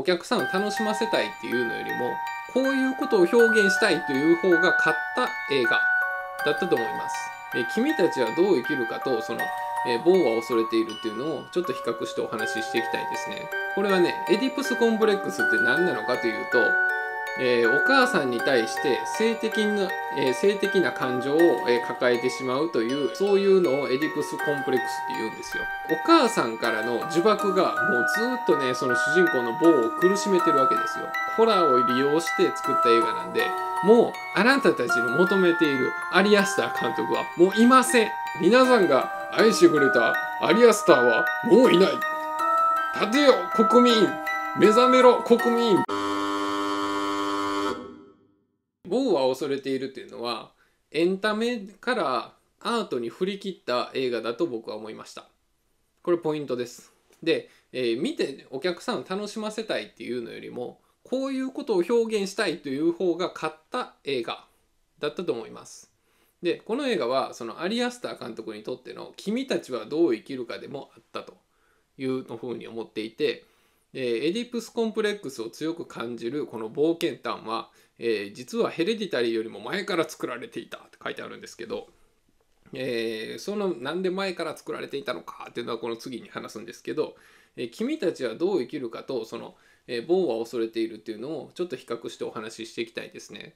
お客さんを楽しませたいっていうのよりもこういうことを表現したいという方が勝った映画だったと思います。え君たちはどう生きるかとそのえ某は恐れているっていうのをちょっと比較してお話ししていきたいですね。これはね、エディプスコンプレックスって何なのかというと、えー、お母さんに対して性的な、えー、性的な感情を、えー、抱えてしまうというそういうのをエディプスコンプレックスって言うんですよお母さんからの呪縛がもうずっとねその主人公の某を苦しめてるわけですよホラーを利用して作った映画なんでもうあなたたちの求めているアリアスター監督はもういません皆さんが愛してくれたアリアスターはもういない立てよ国民目覚めろ国民僕は恐れているっていうのはエンタメからアートに振り切った映画だと僕は思いましたこれポイントですで、えー、見てお客さんを楽しませたいっていうのよりもこういうことを表現したいという方が勝った映画だったと思いますでこの映画はそのアリアスター監督にとっての「君たちはどう生きるか」でもあったというのふうに思っていて、エディプスコンプレックスを強く感じるこの冒険譚はえー、実はヘレディタリーよりも前から作られていたって書いてあるんですけど、えー、そのなんで前から作られていたのかっていうのはこの次に話すんですけど、えー、君たちはどう生きるかとその、えー、は恐れているっていうのをちょっと比較してお話ししていきたいですね。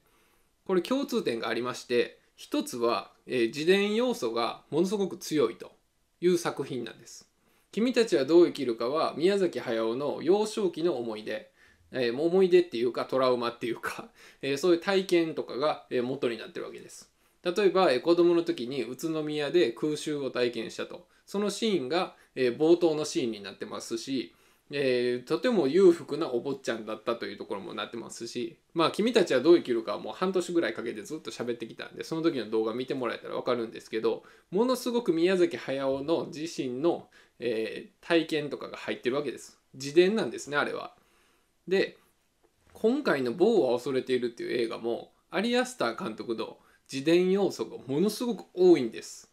これ共通点がありまして一つは、えー、自伝要素がものすごく強いという作品なんです。君たちはどう生きるかは宮崎駿の幼少期の思い出えー、思い出っていうかトラウマっていうか、えー、そういう体験とかが、え元になってるわけです。例えば、えー、子供の時に宇都宮で空襲を体験したと。そのシーンが、え冒頭のシーンになってますし、えー、とても裕福なお坊ちゃんだったというところもなってますしまあ君たちはどう生きるかはもう半年ぐらいかけてずっと喋ってきたんでその時の動画見てもらえたら分かるんですけどものすごく宮崎駿の自身の、えー、体験とかが入ってるわけです自伝なんですねあれはで今回の「某は恐れている」っていう映画もアリアスター監督の自伝要素がものすごく多いんです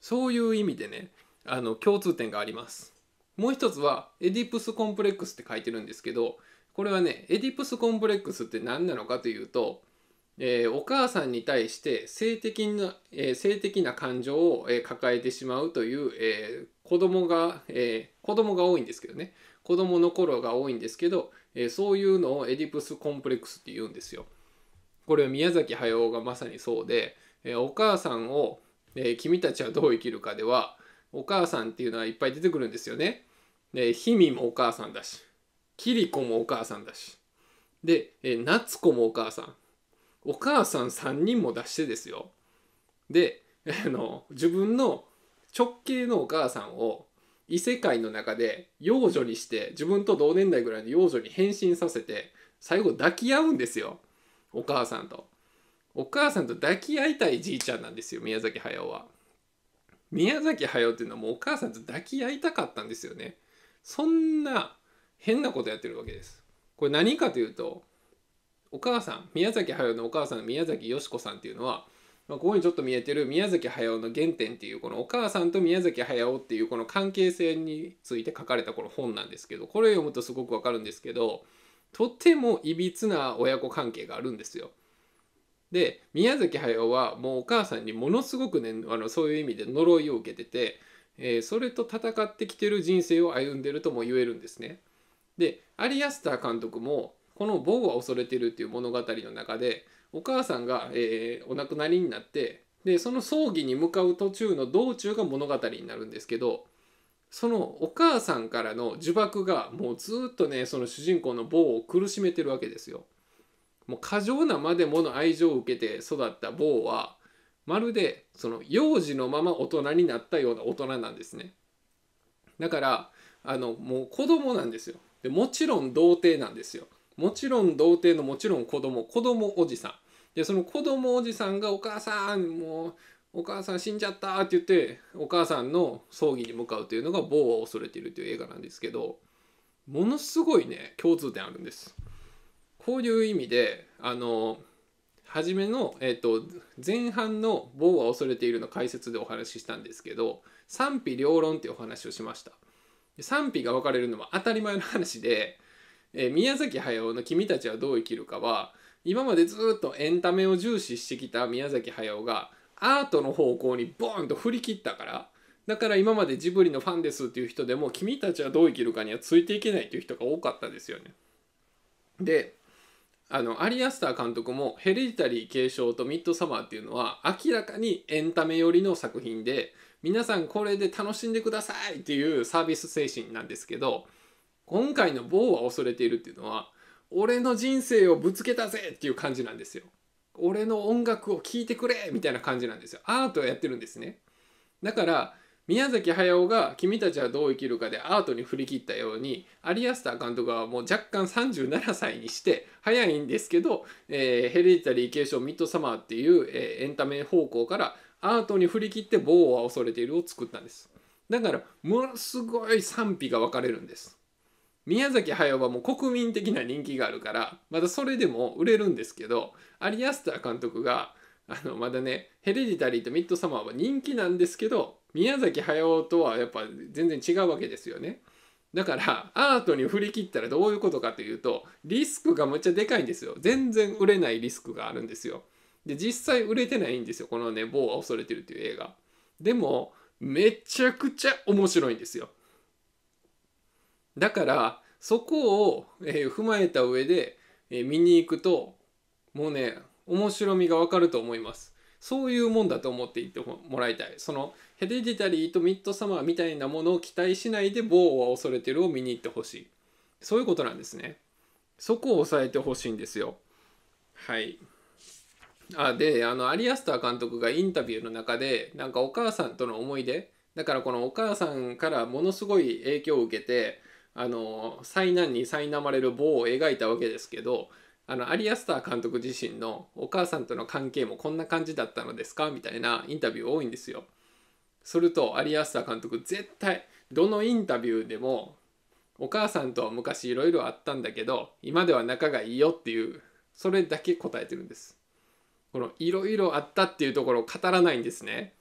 そういう意味でねあの共通点がありますもう一つはエディプスコンプレックスって書いてるんですけどこれはねエディプスコンプレックスって何なのかというと、えー、お母さんに対して性的な、えー、性的な感情を、えー、抱えてしまうという、えー、子供が、えー、子供が多いんですけどね子供の頃が多いんですけど、えー、そういうのをエディプスコンプレックスって言うんですよ。これは宮崎駿がまさにそうで、えー、お母さんを、えー、君たちはどう生きるかではお母さんっていうのはいっぱい出てくるんですよね。で、ひみもお母さんだし、きりこもお母さんだし、で、えー、なつもお母さん。お母さん3人も出してですよ。で、あの自分の直系のお母さんを異世界の中で幼女にして自分と同年代ぐらいの幼女に変身させて最後抱き合うんですよお母さんとお母さんと抱き合いたいじいちゃんなんですよ宮崎駿は宮崎駿っていうのはもうお母さんと抱き合いたかったんですよねそんな変なことやってるわけですこれ何かというとお母さん宮崎駿のお母さん宮崎佳子さんっていうのはまあ、ここにちょっと見えてる宮崎駿の原点っていうこのお母さんと宮崎駿っていうこの関係性について書かれたこの本なんですけどこれ読むとすごくわかるんですけどとてもいびつな親子関係があるんですよ。で宮崎駿はもうお母さんにものすごくねあのそういう意味で呪いを受けてて、えー、それと戦ってきてる人生を歩んでるとも言えるんですね。でアリアスター監督もこの「ボウは恐れてる」っていう物語の中でお母さんが、えー、お亡くなりになってでその葬儀に向かう途中の道中が物語になるんですけどそのお母さんからの呪縛がもうずっとねその主人公の某を苦しめてるわけですよ。もう過剰なまでもの愛情を受けて育ったボはまるでその幼児のまま大人になったような大人なんですね。だからあのもう子供なんですよでもちろん童貞なんですよもちろん童貞のもちろん子供子供おじさんでその子供おじさんが「お母さんもうお母さん死んじゃった」って言ってお母さんの葬儀に向かうというのが「某は恐れている」という映画なんですけどものすごいね共通点あるんです。こういう意味であの初めの、えーと、と前半の「某は恐れている」の解説でお話ししたんですけど賛否両論っていうお話をしました賛否が分かれるのは当たり前の話でえー、宮崎駿の「君たちはどう生きるかは」は今までずっとエンタメを重視してきた宮崎駿がアートの方向にボーンと振り切ったからだから今までジブリのファンですっていう人でも「君たちはどう生きるか」にはついていけないっていう人が多かったですよね。であのアリアスター監督も「ヘレディタリー継承」と「ミッドサマー」っていうのは明らかにエンタメ寄りの作品で皆さんこれで楽しんでくださいっていうサービス精神なんですけど今回の「某は恐れている」っていうのは俺の人生をぶつけたぜっていう感じなんですよ。俺の音楽を聴いてくれみたいな感じなんですよ。アートをやってるんですね。だから宮崎駿が「君たちはどう生きるか」でアートに振り切ったようにアリアスター監督はもう若干37歳にして早いんですけど「えー、ヘレディタリー継承ミッドサマー」っていう、えー、エンタメ方向からアートに振り切って「某は恐れている」を作ったんですだからものすごい賛否が分かれるんです宮崎駿はもう国民的な人気があるからまだそれでも売れるんですけどアリアスター監督があのまだね「ヘレディタリー」と「ミッドサマー」は人気なんですけど宮崎駿とはやっぱ全然違うわけですよね。だからアートに振り切ったらどういうことかというとリスクがむっちゃでかいんですよ。全然売れないリスクがあるんですよ。で実際売れてないんですよこのね「棒は恐れてる」っていう映画。でもめちゃくちゃ面白いんですよ。だからそこを、えー、踏まえた上で、えー、見に行くともうね面白みがわかると思います。そういうもんだと思っていってもらいたい。そのヘレディタリーとミッドサマーみたいなものを期待しないで「某は恐れてる」を見に行ってほしい。そういうことなんですね。そこを押さえてほしいんですよ。はい。あであのアリアスター監督がインタビューの中でなんかお母さんとの思い出だからこのお母さんからものすごい影響を受けてあの災難に苛まれる棒を描いたわけですけどあのアリアスター監督自身のお母さんとの関係もこんな感じだったのですかみたいなインタビュー多いんですよ。するとアリアスター監督絶対どのインタビューでもお母さんとは昔いろいろあったんだけど今では仲がいいよっていうそれだけ答えてるんです。このいろいろあったっていうところを語らないんですね。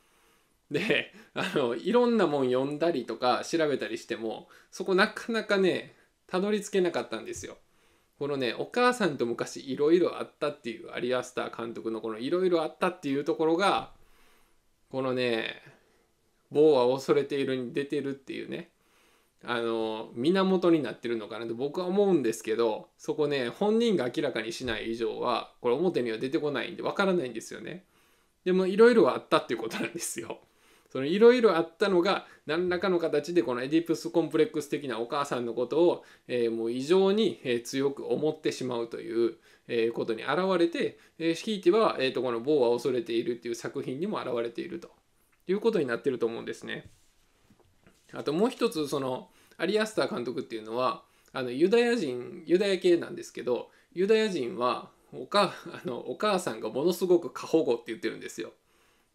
であのいろんなもん読んだりとか調べたりしてもそこなかなかねたどり着けなかったんですよ。このねお母さんと昔いろいろあったっていうアリアスター監督のこのいろいろあったっていうところがこのね「棒は恐れている」に出てるっていうねあの源になってるのかなと僕は思うんですけどそこね本人が明らかにしない以上はこれ表には出てこないんでわからないんですよね。でもいろいろあったっていうことなんですよ。いろいろあったのが何らかの形でこのエディプスコンプレックス的なお母さんのことを、えー、もう異常に、えー、強く思ってしまうという、えー、ことに現れて、えー、ひいては、えーと、この「棒は恐れている」っていう作品にも現れているということになってると思うんですね。あともう一つそのアリアスター監督っていうのはあのユダヤ人ユダヤ系なんですけどユダヤ人はおかあのお母さんがものすごく過保護って言ってるんですよ。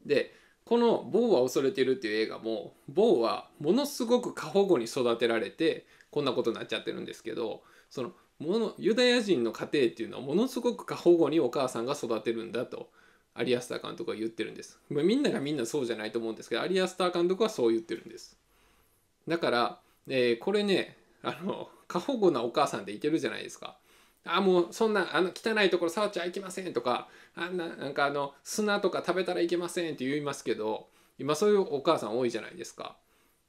でこの「某は恐れてる」っていう映画も某はものすごく過保護に育てられてこんなことになっちゃってるんですけどそのものユダヤ人の家庭っていうのはものすごく過保護にお母さんが育てるんだとアリアスター監督は言ってるんです、まあ、みんながみんなそうじゃないと思うんですけどアリアスター監督はそう言ってるんですだから、えー、これねあの過保護なお母さんでいけるじゃないですかあもうそんなあの汚いところ触っちゃいけませんとかあんななんかあの砂とか食べたらいけませんって言いますけど今そういうお母さん多いじゃないですか。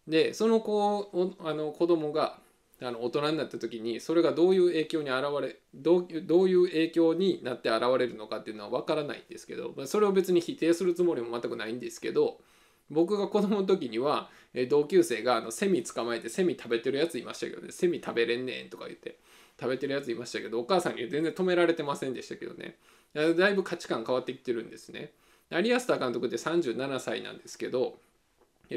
でその子をあの子供があの大人になった時にそれがどういう影響に現れどうどういう影響になって現れるのかっていうのは分からないんですけど、まあ、それを別に否定するつもりも全くないんですけど僕が子供の時には同級生があのセミ捕まえてセミ食べてるやついましたけどねセミ食べれんねんとか言って。食べてるやついましたけどお母さんに全然止められてませんでしたけどねだいぶ価値観変わってきてるんですね有安田監督って37歳なんですけど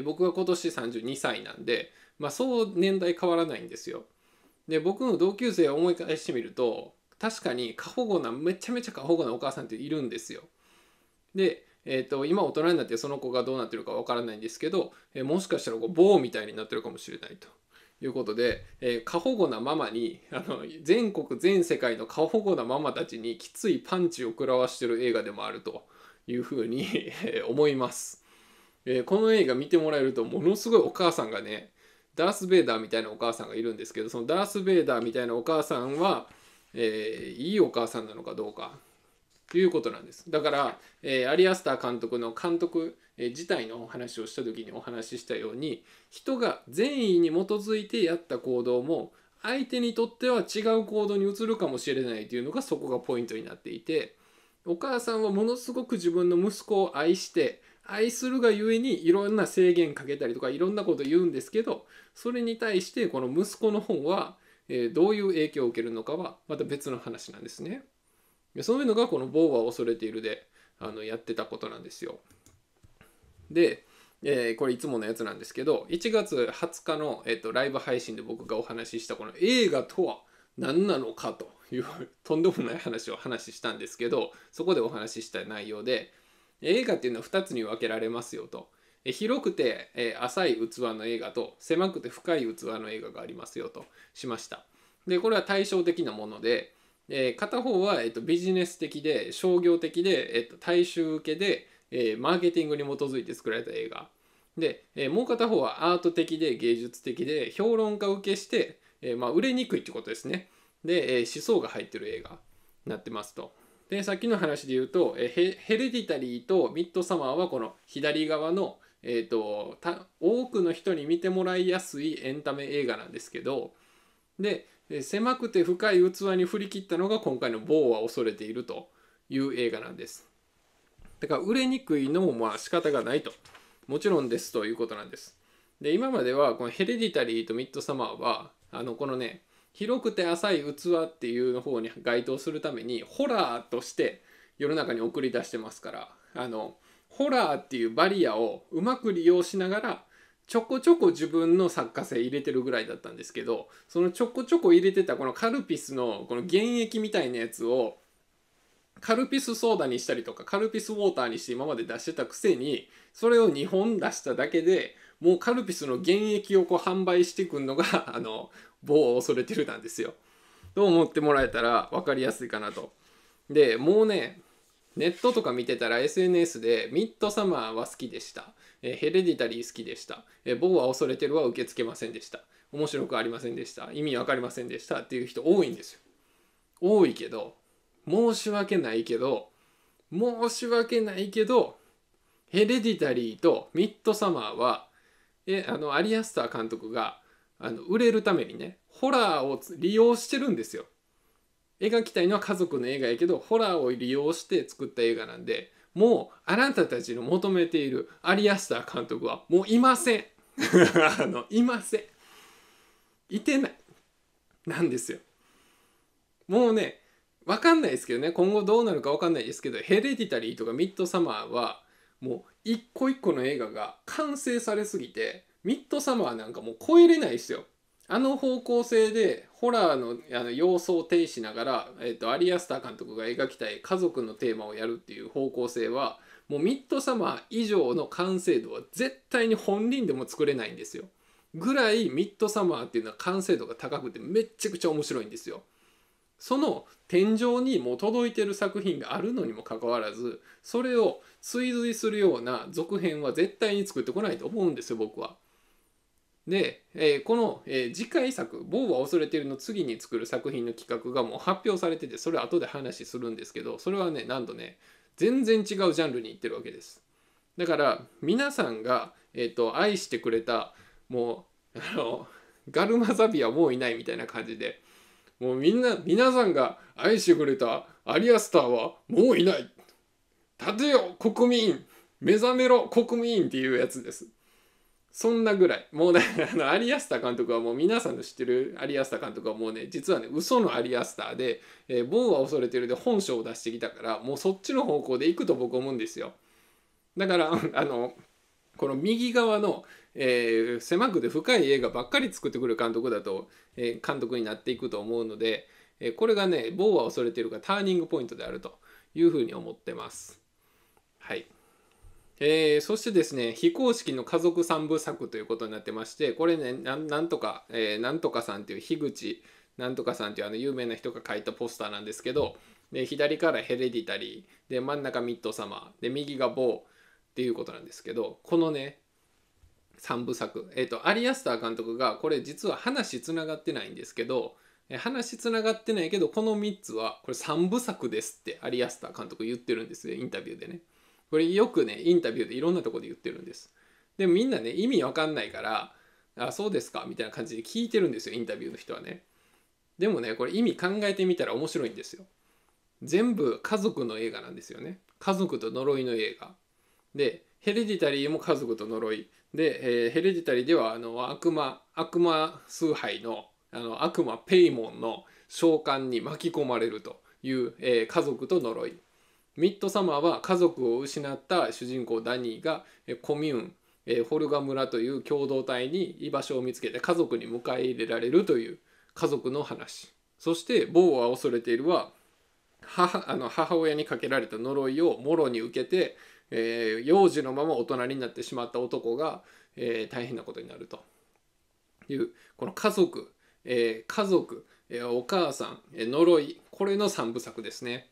僕は今年32歳なんで、まあ、そう年代変わらないんですよで僕の同級生を思い返してみると確かに過保護なめちゃめちゃ過保護なお母さんっているんですよでえーと、今大人になってその子がどうなってるかわからないんですけど、えー、もしかしたらこう棒みたいになってるかもしれないということで、えー、過保護なママにあの全国全世界の過保護なママたちにきついパンチを食らわしてる映画でもあるというふうに思います、えー、この映画見てもらえるとものすごいお母さんがねダース・ベイダーみたいなお母さんがいるんですけどそのダース・ベイダーみたいなお母さんは、えー、いいお母さんなのかどうかいうことなんです。だから、えー、アリアスター監督の監督、え自体のお話をした時にお話ししたように人が善意に基づいてやった行動も相手にとっては違う行動に移るかもしれないというのがそこがポイントになっていてお母さんはものすごく自分の息子を愛して愛するがゆえにいろんな制限かけたりとかいろんなこと言うんですけどそれに対してこの息子の方は、えどういう影響を受けるのかはまた別の話なんですね。そういうのがこの「某は恐れているで」あのやってたことなんですよ。で、えー、これいつものやつなんですけど1月20日の、えーと、ライブ配信で僕がお話ししたこの映画とは何なのかというとんでもない話を話したんですけどそこでお話しした内容で映画っていうのは2つに分けられますよと。広くて、え浅い器の映画と狭くて深い器の映画がありますよとしました。でこれは対照的なものでえー、片方は、えっと、ビジネス的で商業的で、えっと、大衆受けで、えー、マーケティングに基づいて作られた映画で、えー、もう片方はアート的で芸術的で評論家受けして、えーまあ、売れにくいってことですねで、えー、思想が入ってる映画になってますとでさっきの話で言うと、えー、ヘレディタリーとミッドサマーはこの左側の、えーと、た多くの人に見てもらいやすいエンタメ映画なんですけどで狭くて深い器に振り切ったのが今回の「棒は恐れている」という映画なんですだから売れにくいのもまあ仕方がないともちろんですということなんですで今まではこの「ヘレディタリー」と「ミッドサマーは」あのこのね広くて浅い器っていうの方に該当するためにホラーとして世の中に送り出してますからあのホラーっていうバリアをうまく利用しながらちょこちょこ自分の作家性入れてるぐらいだったんですけどそのちょこちょこ入れてたこのカルピスのこの原液みたいなやつをカルピスソーダにしたりとかカルピスウォーターにして今まで出してたくせにそれを2本出しただけでもうカルピスの原液をこう販売してくんのが あのを恐れてるなんですよ。と思ってもらえたら分かりやすいかなと。でもうねネットとか見てたら SNS でミッドサマーは好きでした。えー、ヘレディタリー好きでした。えー、某は恐れてるは受け付けませんでした。面白くありませんでした。意味わかりませんでしたっていう人多いんですよ。多いけど、申し訳ないけど、申し訳ないけど、ヘレディタリーとミッドサマーは、えあのアリアスター監督があの売れるためにね、ホラーを利用してるんですよ。描きたいのは家族の映画やけど、ホラーを利用して作った映画なんで、もうあなたたちの求めているアリアスター監督はもういません あのいませんいてないなんですよもうねわかんないですけどね今後どうなるかわかんないですけど「ヘレディタリー」とか「ミッドサマー」はもう一個一個の映画が完成されすぎてミッドサマーなんかもう超えれないですよあの方向性でホラーのあの様相を呈しながら、えーと、アリアスター監督が描きたい家族のテーマをやるっていう方向性はもうミッドサマー以上の完成度は絶対に本人でも作れないんですよ。ぐらいミッドサマーっていうのは完成度が高くてめっちゃくちゃ面白いんですよ。その天井にもう届いてる作品があるのにもかかわらずそれを追随するような続編は絶対に作ってこないと思うんですよ僕は。で、えー、この、えー、次回作「某は恐れている」の次に作る作品の企画がもう発表されててそれ後で話するんですけどそれはねなんとね全然違うジャンルに行ってるわけです。だから皆さんが、えーと、と愛してくれたもうあのガルマザビはもういないみたいな感じでもうみんな皆さんが愛してくれたアリアスターはもういない立てよ国民目覚めろ国民っていうやつです。そんなぐらい。もうね、あの、アリアスタ監督はもう皆さんの知ってるアリアスタ監督はもうね、実はね、嘘のアリアスタで、えー、某は恐れてるで本性を出してきたから、もうそっちの方向で行くと僕思うんですよ。だから、あの、この右側の、えー、狭くて深い映画ばっかり作ってくる監督だと、えー、監督になっていくと思うので、えこれがね、某は恐れてるがターニングポイントであるというふうに思ってます。はい。えー、そしてですね、非公式の家族三部作ということになってまして、これね、なんとか、えー、なんとかさんっていう樋口なんとかさんっていうあの有名な人が書いたポスターなんですけど、で左からヘレディタリー、で真ん中ミッド様、で右がボーっていうことなんですけど、このね、三部作、えっ、ー、と、アリアスター監督が、これ実は話つながってないんですけど、話つながってないけど、この3つは、これ3部作ですってアリアスター監督言ってるんですね、インタビューでね。これよくねインタビューでいろんなとこで言ってるんですでもみんなね意味わかんないからあそうですかみたいな感じで聞いてるんですよインタビューの人はねでもねこれ意味考えてみたら面白いんですよ全部家族の映画なんですよね家族と呪いの映画でヘレディタリーも家族と呪いで、えー、ヘレディタリーではあの悪魔悪魔崇拝のあの悪魔ペイモンの召喚に巻き込まれるという、えー、家族と呪いミッドサマーは家族を失った主人公ダニーがコミューン、えホルガ村という共同体に居場所を見つけて家族に迎え入れられるという家族の話そして「ボーは恐れているは」はあの母親にかけられた呪いをもろに受けて、えー、幼児のまま大人になってしまった男が、えー、大変なことになるというこの家族、えー、家族、えー、お母さん、えー、呪いこれの3部作ですね。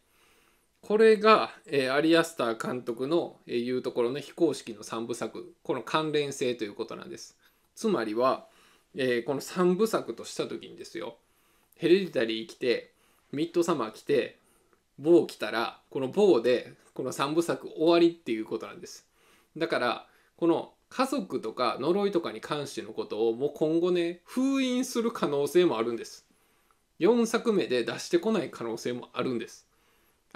これが、えー、アリアスター監督の、えー、言うところの非公式の3部作この関連性ということなんですつまりは、えー、この3部作とした時にですよヘレディタリー来てミッドサマー来て某来たらこの棒でこの3部作終わりっていうことなんですだからこの家族とか呪いとかに関してのことをもう今後ね封印する可能性もあるんです4作目で出してこない可能性もあるんです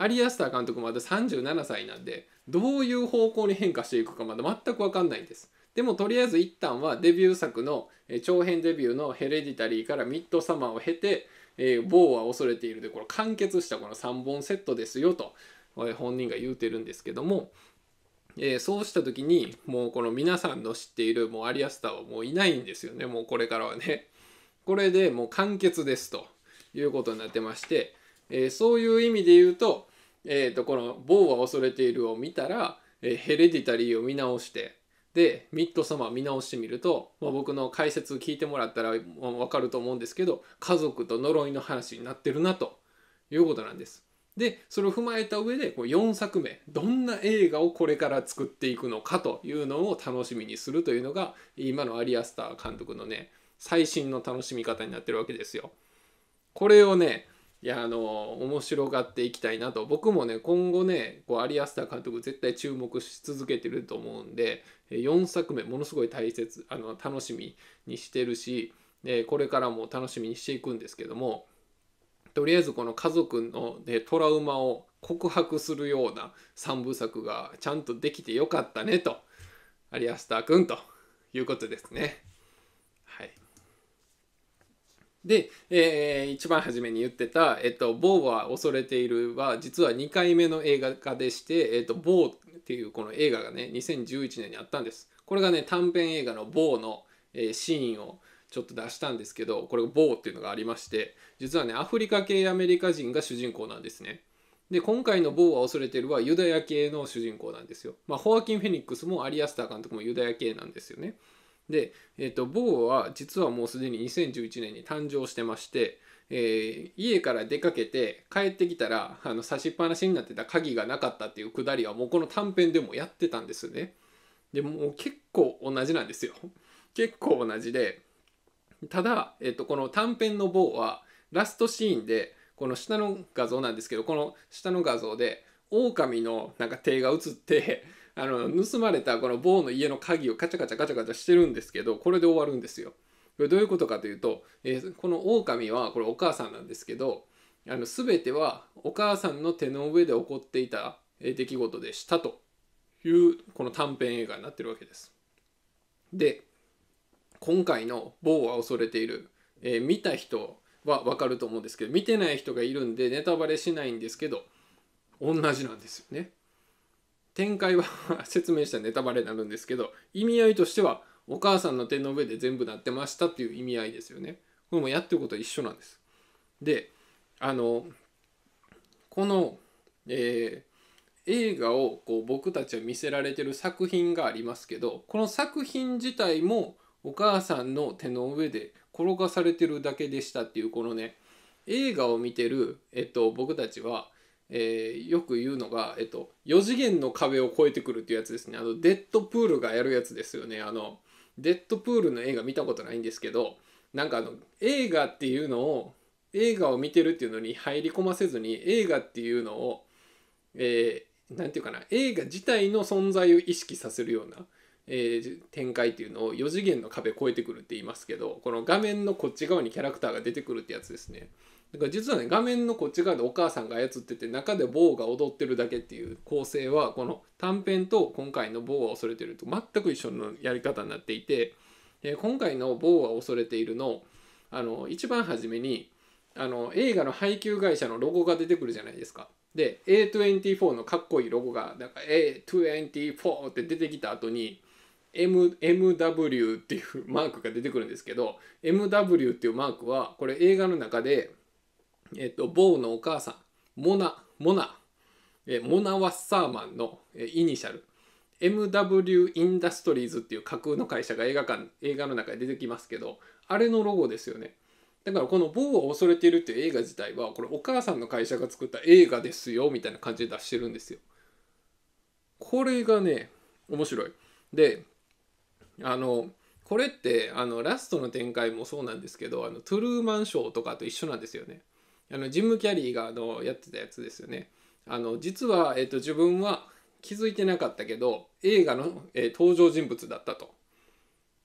アリアスター監督まだ37歳なんでどういう方向に変化していくかまだ全くわかんないんですでもとりあえず一旦はデビュー作の長編デビューの「ヘレディタリー」から「ミッドサマー」を経て「えー、某は恐れている」でこれ完結したこの3本セットですよと本人が言うてるんですけども、えー、そうした時にもうこの皆さんの知っているもうアリアスターはもういないんですよねもうこれからはね。これでもう完結ですということになってましてえー、そういう意味で言うと,、えーと、この「某は恐れている」を見たら、えー、ヘレディタリーを見直してで「ミッドサマー」見直してみると、まあ、僕の解説聞いてもらったら分かると思うんですけど家族と呪いの話になってるなということなんです。でそれを踏まえた上でこう4作目どんな映画をこれから作っていくのかというのを楽しみにするというのが今のアリアスター監督のね最新の楽しみ方になってるわけですよ。これをねいやあの面白がっていきたいなと僕もね今後ねこうアリアスター監督絶対注目し続けてると思うんで4作目ものすごい大切あの楽しみにしてるしこれからも楽しみにしていくんですけどもとりあえずこの家族の、ね、トラウマを告白するような3部作がちゃんとできてよかったねとアリアスター君ということですね。で、えー、一番初めに言ってた「えっと、ボーは恐れているは」は実は2回目の映画化でして「えっと、ボーっていうこの映画がね2011年にあったんです。これがね短編映画の「ボーの、えー、シーンをちょっと出したんですけどこれボーっていうのがありまして実はねアフリカ系アメリカ人が主人公なんですね。で今回の「ボーは恐れてる」はユダヤ系の主人公なんですよ。まあ、ホアキン・フェニックスもアリアスター監督もユダヤ系なんですよね。で、えーと、とは実はもうすでに2011年に誕生してまして、えー、家から出かけて帰ってきたらあの差しっぱなしになってた鍵がなかったっていうくだりはもうこの短編でもやってたんですよね。でも結構同じなんですよ。結構同じでただ、えっと、この短編の棒はラストシーンでこの下の画像なんですけどこの下の画像で狼のなんか手が映ってあの盗まれたこの某の家の鍵をカチャカチャカチャカチャしてるんですけどこれで終わるんですよ。これどういうことかというと、えー、この狼はこれお母さんなんですけどあの全てはお母さんの手の上で起こっていた出来事でしたというこの短編映画になってるわけです。で今回の「某は恐れている」えー、見た人は分かると思うんですけど見てない人がいるんでネタバレしないんですけど同じなんですよね。展開は 説明したらネタバレになるんですけど意味合いとしてはお母さんの手の上で全部なってましたっていう意味合いですよね。これもやってることは一緒なんです。であのこの、えー、映画をこう僕たちは見せられてる作品がありますけどこの作品自体もお母さんの手の上で転がされてるだけでしたっていうこのね映画を見てる、えっと、僕たちはえー、よく言うのが、えっと、4次元の壁を越えてくるっていうやつですねあのデッドプールがやるやつですよねあのデッドプールの映画見たことないんですけどなんかあの映画っていうのを映画を見てるっていうのに入り込ませずに映画っていうのを何、えー、て言うかな映画自体の存在を意識させるような、えー、展開っていうのを4次元の壁越えてくるって言いますけどこの画面のこっち側にキャラクターが出てくるってやつですね。だから実はね画面のこっち側でお母さんが操ってて中で棒が踊ってるだけっていう構成はこの短編と今回の棒は恐れてると全く一緒のやり方になっていて、えー、今回の棒は恐れているのあの一番初めにあの映画の配給会社のロゴが出てくるじゃないですか。で A24 のかっこいいロゴがなんか A24 って出てきた後に M MW っていうマークが出てくるんですけど MW っていうマークはこれ映画の中でえっと、ボウのお母さん、モナ、モナ、えモナ・ワッサーマンの、えイニシャル、MW インダストリーズっていう架空の会社が映画館、映画の中で出てきますけど、あれのロゴですよね。だからこの「ボウを恐れている」っていう映画自体はこれお母さんの会社が作った映画ですよみたいな感じで出してるんですよ。これがね面白い。であのこれってあのラストの展開もそうなんですけどあのトゥルーマンショーとかと一緒なんですよね。あのジム・キャリーがあのやってたやつですよね。あの実は、えーと、自分は気づいてなかったけど映画の、えー、登場人物だったと。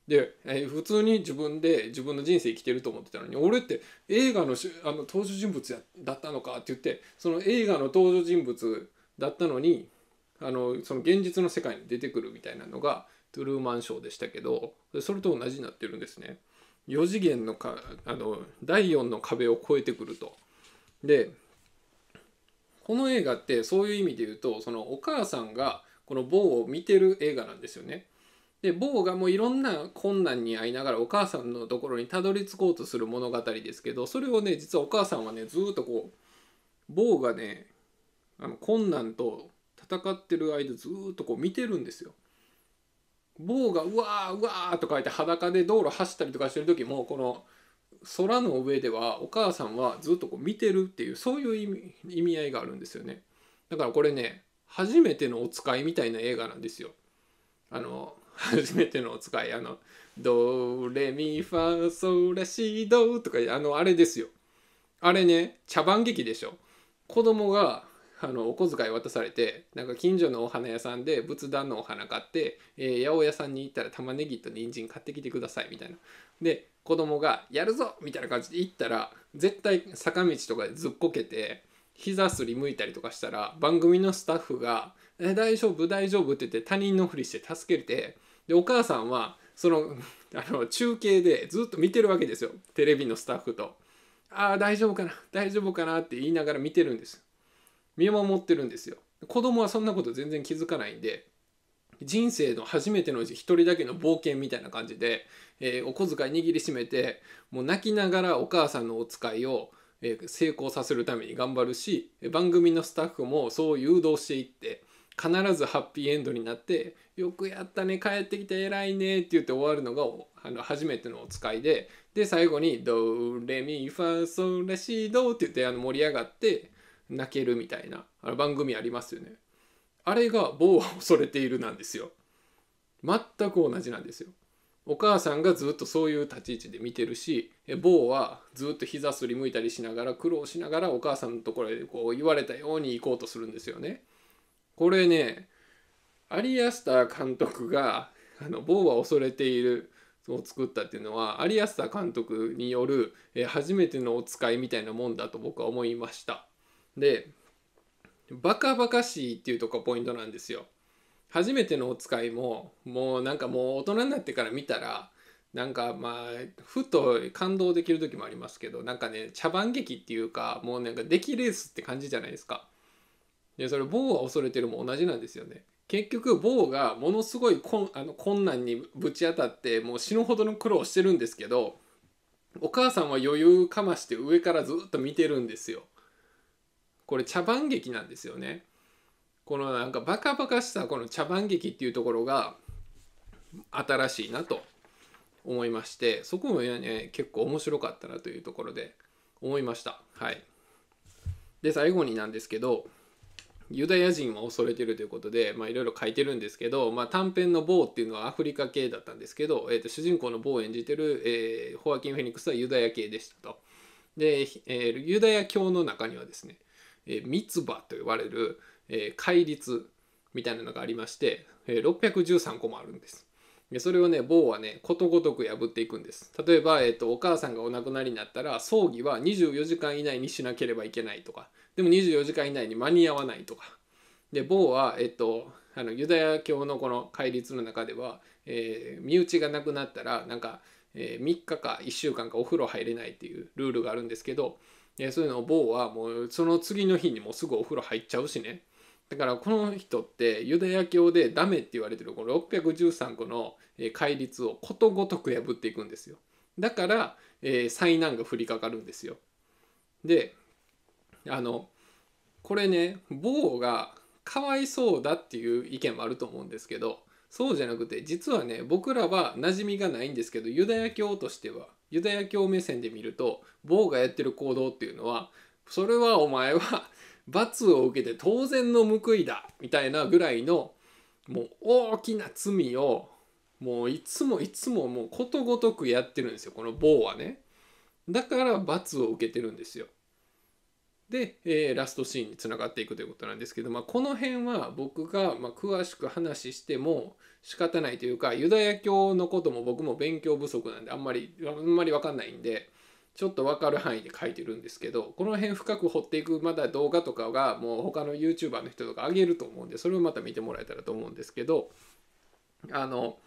で、えー、普通に自分で自分の人生生きてると思ってたのに俺って映画のあの登場人物やだったのかって言ってその映画の登場人物だったのにあのその現実の世界に出てくるみたいなのがトゥルーマンショーでしたけどそれと同じになってるんですね。4次元のかあの第4の壁を越えてくるとでこの映画ってそういう意味で言うとそのお母さんがこの某を見てる映画なんですよね。で某がもういろんな困難に遭いながらお母さんのところにたどり着こうとする物語ですけどそれをね実はお母さんはねずっとこう某がねあの困難と戦ってる間ずっとこう見てるんですよ。某がうわーうわーとか言って裸で道路走ったりとかしてる時もこの空の上ではお母さんはずっとこう見てるっていうそういう意味合いがあるんですよねだからこれね初めてのお使いみたいな映画なんですよあの初めてのお使いあの「ドレミファソラシド」とかあのあれですよあれね茶番劇でしょ子供があのお小遣い渡されてなんか近所のお花屋さんで仏壇のお花買って、えー、八百屋さんに行ったら玉ねぎと人参買ってきてくださいみたいな。で子供が「やるぞ!」みたいな感じで行ったら絶対坂道とかでずっこけて膝すりむいたりとかしたら番組のスタッフが「え大丈夫大丈夫」って言って他人のふりして助けてでお母さんはその あの中継でずっと見てるわけですよテレビのスタッフと。ああ大丈夫かな大丈夫かなって言いながら見てるんです見守ってるんですよ子供はそんなこと全然気づかないんで人生の初めてのうち一人だけの冒険みたいな感じで、えー、お小遣い握りしめてもう泣きながらお母さんのお使いを、えー、成功させるために頑張るし番組のスタッフもそう誘導していって必ずハッピーエンドになって「よくやったね帰ってきて偉いね」って言って終わるのがあの初めてのお使いでで最後に「ドレミファソラシド」って言ってあの盛り上がって泣けるみたいなあの番組ありますよねあれが「某は恐れている」なんですよ全く同じなんですよお母さんがずっとそういう立ち位置で見てるし某はずっと膝すりむいたりしながら苦労しながらお母さんのところでこう言われたように行こうとするんですよねこれねアリアスター監督があのは恐れているを作ったっていうのはアリアスター監督による初めてのお使いみたいなもんだと僕は思いました。でバカバカしいっていうとこポイントなんですよ初めてのお使いももうなんかもう大人になってから見たらなんかまあふと感動できる時もありますけどなんかね茶番劇っていうかもうなんか出来レースって感じじゃないですかでそれ某は恐れてるも同じなんですよね結局某がものすごいこあの困難にぶち当たってもう死ぬほどの苦労してるんですけどお母さんは余裕かまして上からずっと見てるんですよこれ茶番劇なんですよね。このなんかバカバカしたこの茶番劇っていうところが新しいなと思いましてそこもね結構面白かったなというところで思いました。はい、で最後になんですけどユダヤ人は恐れてるということでいろいろ書いてるんですけど、まあ、短編の「某っていうのはアフリカ系だったんですけど、えー、と主人公の某を演じてる、えー、ホアキン・フェニックスはユダヤ系でしたと。で、えー、ユダヤ教の中にはですねえー、三葉と呼ばれる、えー、戒律みたいなのがありまして、えー、613個もあるんです。でそれをね、棒はね、ことごとく破っていくんです。例えば、えーと、お母さんがお亡くなりになったら、葬儀は24時間以内にしなければいけないとか、でも24時間以内に間に合わないとか。で、棒は、えっ、ー、と、あのユダヤ教のこの戒律の中では、えー、身内が亡くなったら、なんか、えー、3日か1週間かお風呂入れないっていうルールがあるんですけど、えそういうのを某はもうその次の日にもすぐお風呂入っちゃうしねだからこの人ってユダヤ教でダメって言われてるこの613個の戒律をことごとく破っていくんですよだから、えー、災難が降りかかるんですよであのこれね某がかわいそうだっていう意見もあると思うんですけどそうじゃなくて実はね僕らは馴染みがないんですけどユダヤ教としてはユダヤ教目線で見ると坊がやってる行動っていうのはそれはお前は罰を受けて当然の報いだみたいなぐらいのもう大きな罪をもういつもいつももうことごとくやってるんですよこの棒はねだから罰を受けてるんですよで、えー、ラストシーンにつながっていくということなんですけど、まあ、この辺は僕がま詳しく話しても仕方ないというかユダヤ教のことも僕も勉強不足なんであんまりあんまり分かんないんでちょっと分かる範囲で書いてるんですけどこの辺深く掘っていくまた動画とかがもう他の YouTuber の人とか上げると思うんでそれをまた見てもらえたらと思うんですけどあの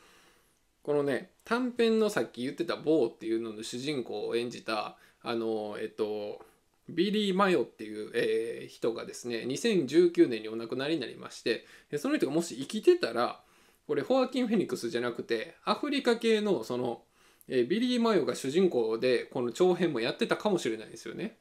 このね短編のさっき言ってた「ボー」っていうのの主人公を演じたあのえっとビリー・マヨっていう、えー、人がですね2019年にお亡くなりになりましてその人がもし生きてたらこれホアキン・フェニックスじゃなくてアフリカ系のその、えビリー・マヨが主人公でこの長編もやってたかもしれないですよね。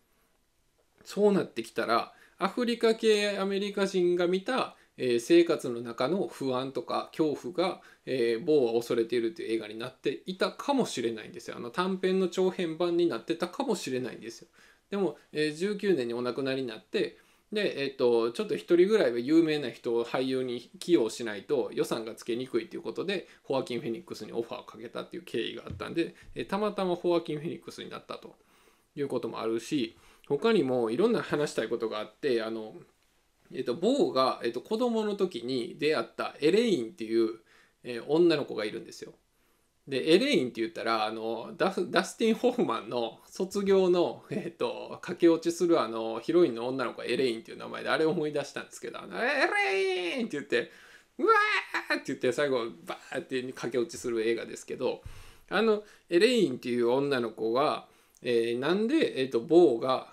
そうなってきたらアフリカ系アメリカ人が見た、え生活の中の不安とか恐怖が、え某は恐れているという映画になっていたかもしれないんですよ。あの短編の長編版になってたかもしれないんですよ。でも、え19年にお亡くなりになってで、えっと、ちょっと1人ぐらいは有名な人を俳優に起用しないと予算がつけにくいということでホアキン・フェニックスにオファーをかけたっていう経緯があったんで、えたまたまホアキン・フェニックスになったということもあるし他にもいろんな話したいことがあってあの、えっと、ボーが、えっと、子供の時に出会ったエレインっていう、え女の子がいるんですよ。でエレインって言ったらあのダスダスティン・ホフマンの卒業の、えーと、駆け落ちするあのヒロインの女の子エレインっていう名前であれを思い出したんですけど「エレイン!」って言って「うわ!」って言って最後バーって駆け落ちする映画ですけどあのエレインっていう女の子は、えー、なんで、えーと、とボーが、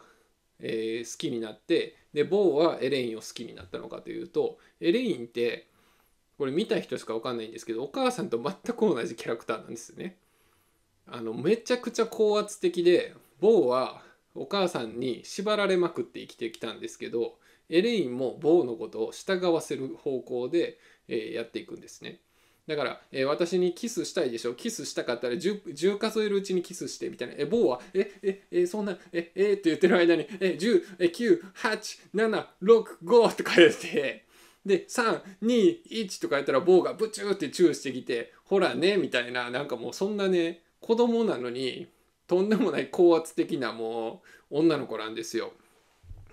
えー、好きになってでボーはエレインを好きになったのかというとエレインってこれ見た人しかわかんないんですけどお母さんと全く同じキャラクターなんですよねあのめちゃくちゃ高圧的でボウはお母さんに縛られまくって生きてきたんですけどエレインもボウのことを従わせる方向で、えやっていくんですねだから、えー、私にキスしたいでしょキスしたかったら 10, 10数えるうちにキスしてみたいな。え、ボウは、え、え、え、そんな、え、えって言ってる間に、え、10、え、9、8、7、6、5とか言って、で321とかやったら棒がブチューってチューしてきてほらねみたいななんかもうそんなね子供なのにとんでもない高圧的なもう女の子なんですよ。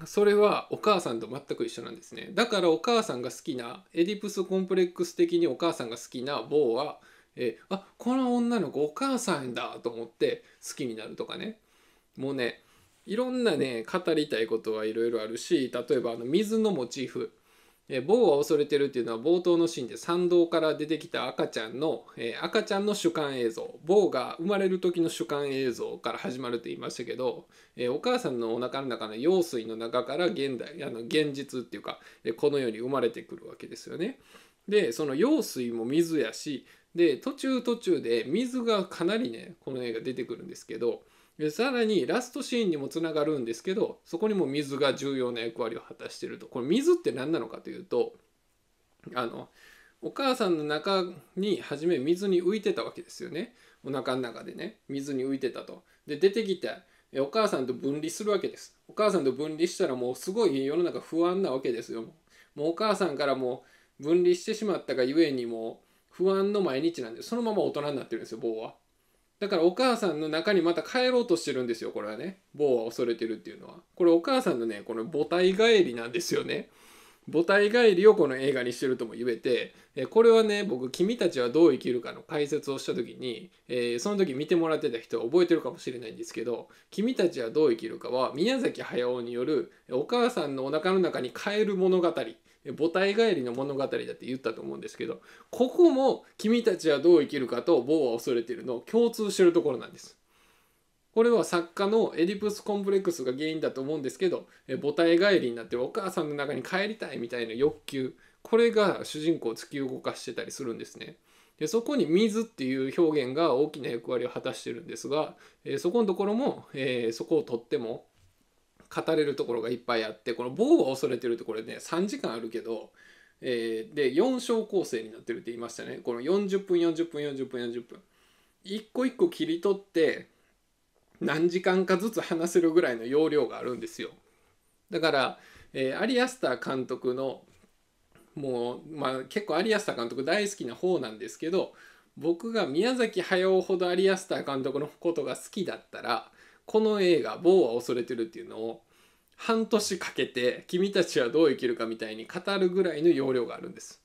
それはお母さんと全く一緒なんですね。だからお母さんが好きなエディプスコンプレックス的にお母さんが好きな棒はえあこの女の子お母さんだと思って好きになるとかね。もうねいろんなね語りたいことはいろいろあるし例えばあの水のモチーフえ棒は恐れてるっていうのは冒頭のシーンで参道から出てきた赤ちゃんの、えー、赤ちゃんの主観映像棒が生まれる時の主観映像から始まるって言いましたけど、えー、お母さんのお腹の中の羊水の中から現代あの現実っていうか、えこの世に生まれてくるわけですよね。でその羊水も水やしで途中途中で水がかなりねこの映画出てくるんですけど。さらにラストシーンにもつながるんですけどそこにも水が重要な役割を果たしてるとこれ水って何なのかというとあのお母さんの中に初め水に浮いてたわけですよねお腹の中でね水に浮いてたとで出てきてお母さんと分離するわけですお母さんと分離したらもうすごい世の中不安なわけですよもうお母さんからもう分離してしまったがゆえにもう不安の毎日なんでそのまま大人になってるんですよ棒はだからお母さんの中にまた帰ろうとしてるんですよこれはね某は恐れてるっていうのはこれお母さんのねこの母体帰りなんですよね母体帰りをこの映画にしてるとも言えてこれはね僕「君たちはどう生きるか」の解説をした時に、えー、その時見てもらってた人は覚えてるかもしれないんですけど「君たちはどう生きるか」は宮崎駿によるお母さんのおなかの中に帰る物語母体帰りの物語だって言ったと思うんですけどここも君たちはどう生きるかと某は恐れてるの共通してるところなんですこれは作家のエディプスコンプレックスが原因だと思うんですけど母体帰りになってお母さんの中に帰りたいみたいな欲求これが主人公を突き動かしてたりするんですねでそこに水っていう表現が大きな役割を果たしてるんですが、えそこのところも、えそこをとっても語れるところがいっぱいあってこの「棒は恐れてる」ってこれね3時間あるけど、えー、で4章構成になってるって言いましたねこの40分40分40分40分一個一個切り取って何時間かずつ話せるぐらいの容量があるんですよだから、えー、アリアスター監督のもう、まあ、結構アリアスター監督大好きな方なんですけど僕が宮崎駿ほどアリアスター監督のことが好きだったらこの映画「某は恐れてる」っていうのを半年かけて君たちはどう生きるかみたいに語るぐらいの容量があるんです。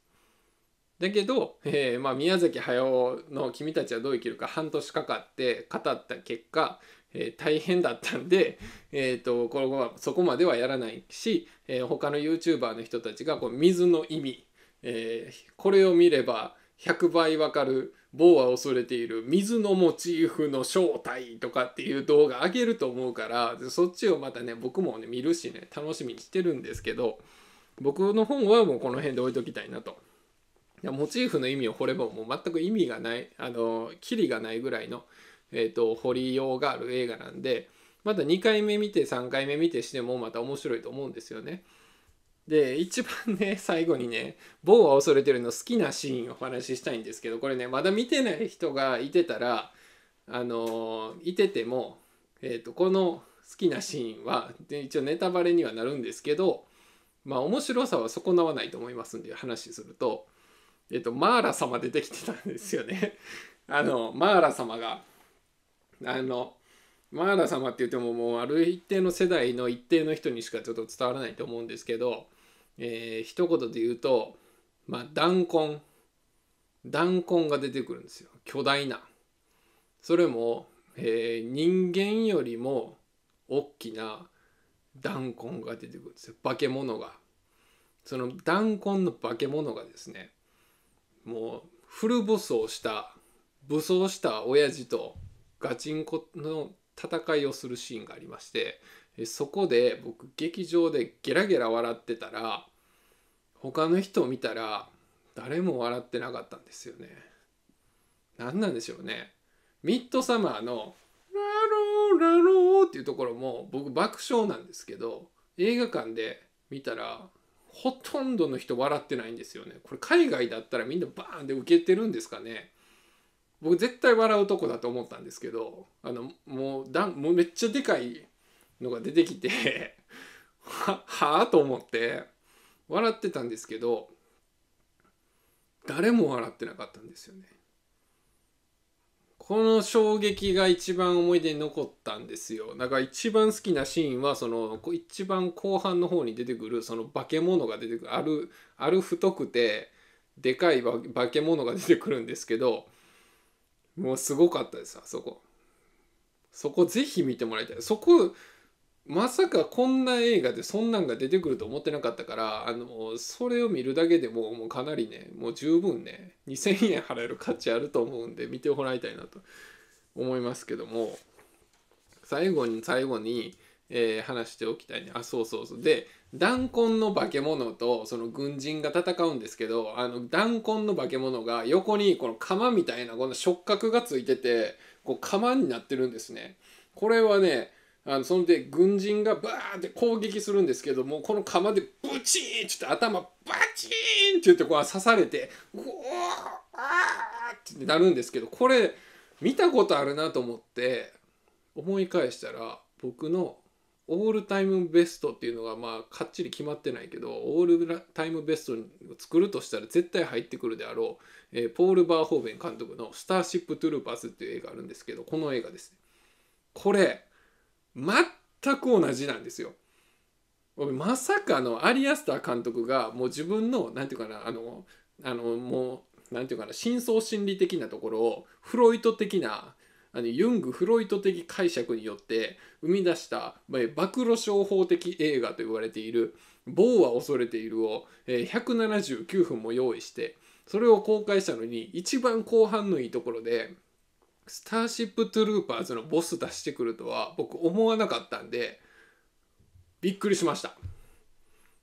だけど、えー、まあ、宮崎駿の「君たちはどう生きるか」半年かかって語った結果、えー、大変だったんで、えーと、とこれはそこまではやらないし、えー、他の YouTuber の人たちがこう水の意味、えこれを見れば100倍わかる某は恐れている水のモチーフの正体とかっていう動画あげると思うからそっちをまたね僕もね見るしね楽しみにしてるんですけど僕の本はもうこの辺で置いときたいなと。いやモチーフの意味を掘ればもう全く意味がないあのキリがないぐらいの、えーと掘りようがある映画なんでまた2回目見て3回目見てしてもまた面白いと思うんですよね。で一番ね 最後にね「某は恐れてる」の好きなシーンをお話ししたいんですけどこれねまだ見てない人がいてたらあのいてても、えーと、この好きなシーンはで一応ネタバレにはなるんですけどまあ面白さは損なわないと思いますんで話すると,、えーとマーラ様出てきてたんですよね。あのマーラ様があのマーラ様って言ってももうある一定の世代の一定の人にしかちょっと伝わらないと思うんですけどえー、一言で言うと、まあ、弾痕弾痕が出てくるんですよ巨大なそれも、えー、人間よりも大きな弾痕が出てくるんですよ化け物がその弾痕の化け物がですねもうフル武装した武装した親父とガチンコの戦いをするシーンがありましてそこで僕劇場でゲラゲラ笑ってたら他の人を見たら誰も笑ってなかったんですよね。何なんでしょうね。ミッドサマーの「ラローラロー」っていうところも僕爆笑なんですけど映画館で見たらほとんどの人笑ってないんですよね。これ海外だったらみんなバーンで受けてるんですかね。僕絶対笑うとこだと思ったんですけどあのもうだもうめっちゃでかいのが出てきて はあと思って笑ってたんですけど誰も笑ってなかったんですよね。この衝撃が一番思い出に残ったんですよ。だから一番好きなシーンはその一番後半の方に出てくるその化け物が出てくるあるある太くてでかい化け物が出てくるんですけどもうすごかったですあそこ。そこぜひ見てもらいたい。そこまさかこんな映画でそんなんが出てくると思ってなかったからあのそれを見るだけでももうかなりねもう十分ね2,000円払える価値あると思うんで見てもらいたいなと思いますけども最後に最後に、えー、話しておきたいねあそうそうそうで弾痕の化け物とその軍人が戦うんですけどあの弾痕の化け物が横にこの釜みたいなこの触覚がついててこう釜になってるんですね。これはねあのそんで軍人がバーって攻撃するんですけどもこの釜でブチーンって頭バチーンって言ってこう刺されてうわーってなるんですけどこれ見たことあるなと思って思い返したら僕のオールタイムベストっていうのがまあかっちり決まってないけどオールタイムベストを作るとしたら絶対入ってくるであろう、えー、ポール・バーホーベン監督の「スターシップ・トゥルーパーズ」っていう映画あるんですけどこの映画ですね。これ全く同じなんですよ。まさかのアリアスター監督がもう自分の何て言うかなあのあのもう何て言うかな深層心理的なところをフロイト的なあのユング・フロイト的解釈によって生み出した暴露商法的映画と言われている「某は恐れている」を179分も用意してそれを公開したのに一番後半のいいところでスターシップトゥルーパーズのボス出してくるとは僕思わなかったんでびっくりしました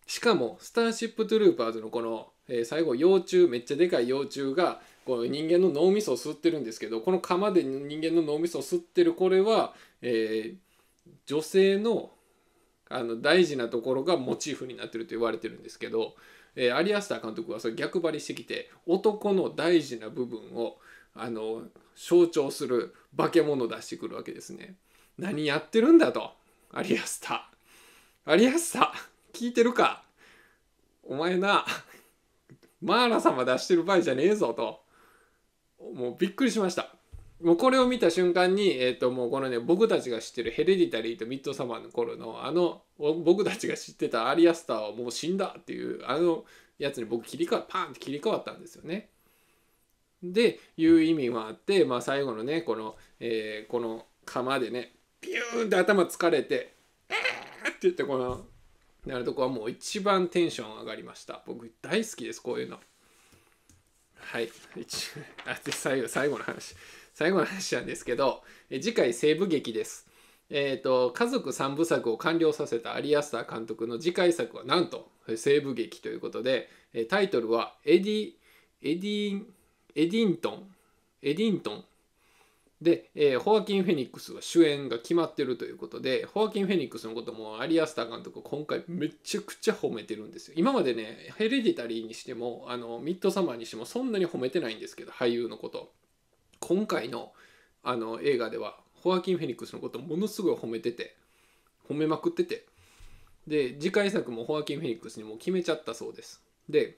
しかもスターシップトゥルーパーズのこの、えー、最後幼虫めっちゃでかい幼虫がこの人間の脳みそを吸ってるんですけどこの釜で人間の脳みそを吸ってるこれは、えー、女性のあの大事なところがモチーフになってると言われてるんですけど、えー、アリアスター監督はそれ逆張りしてきて男の大事な部分をあの象徴する化け物を出してくるわけですね。何やってるんだと、アリアスタ。アリアスタ、聞いてるかお前な、マーラ様出してる場合じゃねえぞと。もうびっくりしました。もうこれを見た瞬間に、えー、ともうこのね僕たちが知ってるヘレディタリーとミッドサマーの頃のあの僕たちが知ってたアリアスターはもう死んだっていうあのやつに僕切り替わパーンって切り替わったんですよね。でいう意味もあって、まあ、最後のねこの、えー、この釜でねピューンって頭疲れて「えー!」って言ってこのなるとこはもう一番テンション上がりました僕大好きですこういうのはい一あで最後最後の話最後の話なんですけどえ次回西部劇ですえっ、ー、と家族3部作を完了させたアリアスター監督の次回作はなんと西部劇ということでタイトルはエディエディエディントンエディントンで、えー、ホアキン・フェニックスは主演が決まってるということでホアキン・フェニックスのこともアリアスター監督今回めちゃくちゃ褒めてるんですよ今までねヘレディタリーにしてもあのミッドサマーにしてもそんなに褒めてないんですけど俳優のこと今回のあの映画ではホアキン・フェニックスのことものすごい褒めてて褒めまくっててで次回作もホアキン・フェニックスにもう決めちゃったそうですで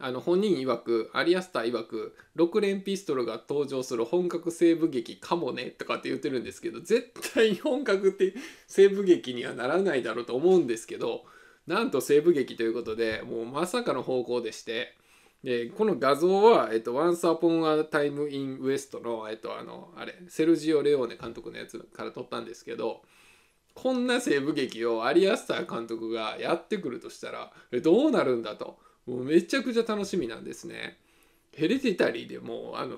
あの本人曰くアリアスター曰く六連ピストルが登場する本格西部劇かもねとかって言ってるんですけど絶対本格って西部劇にはならないだろうと思うんですけどなんと西部劇ということでもうまさかの方向でしてでこの画像は、えっと、Once Upon a Time in West の,、えっと、あのあれセルジオ・レオーネ監督のやつから撮ったんですけどこんな西部劇をアリアスター監督がやってくるとしたらどうなるんだと。もうめちゃくちゃ楽しみなんですね。ヘレディタリーでもうあの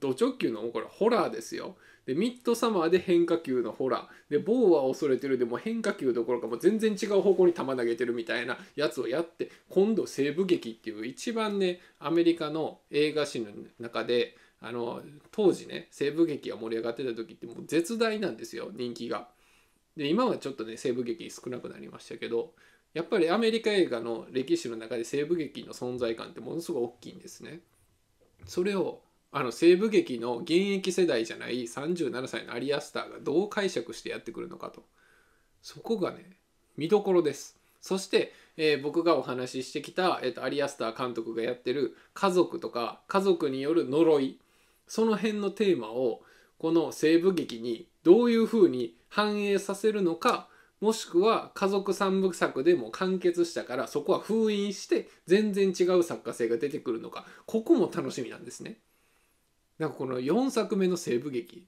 ド直球のこれホラーですよ。でミッドサマーで変化球のホラーでボーは恐れてるでも変化球どころかも全然違う方向に球投げてるみたいなやつをやって今度西部劇っていう一番ねアメリカの映画史の中であの当時ね西部劇が盛り上がってた時ってもう絶大なんですよ人気が。で今はちょっとね西部劇少なくなりましたけどやっぱりアメリカ映画の歴史の中で西部劇の存在感ってものすごい大きいんですね。それをあの西部劇の現役世代じゃない37歳のアリアスターがどう解釈してやってくるのかとそこがね見どころですそして、えー、僕がお話ししてきた、えーとアリアスター監督がやってる家族とか家族による呪いその辺のテーマをこの西部劇にどういうふうに反映させるのかもしくは家族三部作でも完結したからそこは封印して全然違う作家性が出てくるのかここも楽しみなんですね。なんかこの4作目の西部劇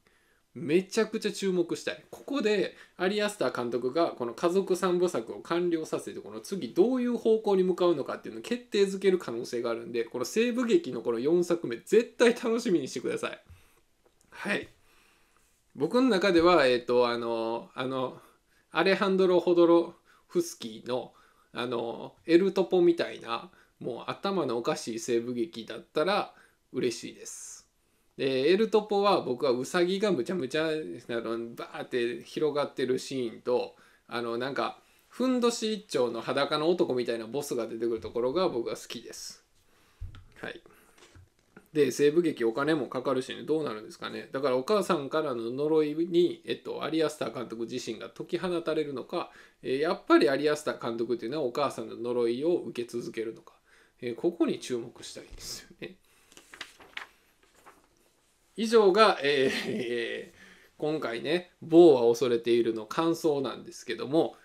めちゃくちゃ注目したいここでアリアスター監督がこの家族三部作を完了させてこの次どういう方向に向かうのかっていうのを決定づける可能性があるんでこの西部劇のこの4作目絶対楽しみにしてくださいはい僕の中ではえっ、ー、とあのあのアレハンドロ・ホドロフスキーのあのエルトポみたいなもう頭のおかしい西部劇だったら嬉しいです。でエルトポは僕はウサギがむちゃむちゃあのバーって広がってるシーンとあのなんかふんどし一丁の裸の男みたいなボスが出てくるところが僕は好きです。はいで西部劇お金もかかるしねどうなるんですかねだからお母さんからの呪いに、えっと、アリアスター監督自身が解き放たれるのか、えやっぱりアリアスター監督っていうのはお母さんの呪いを受け続けるのか、えここに注目したいですよね。以上が、えー、今回ね「某は恐れている」の感想なんですけども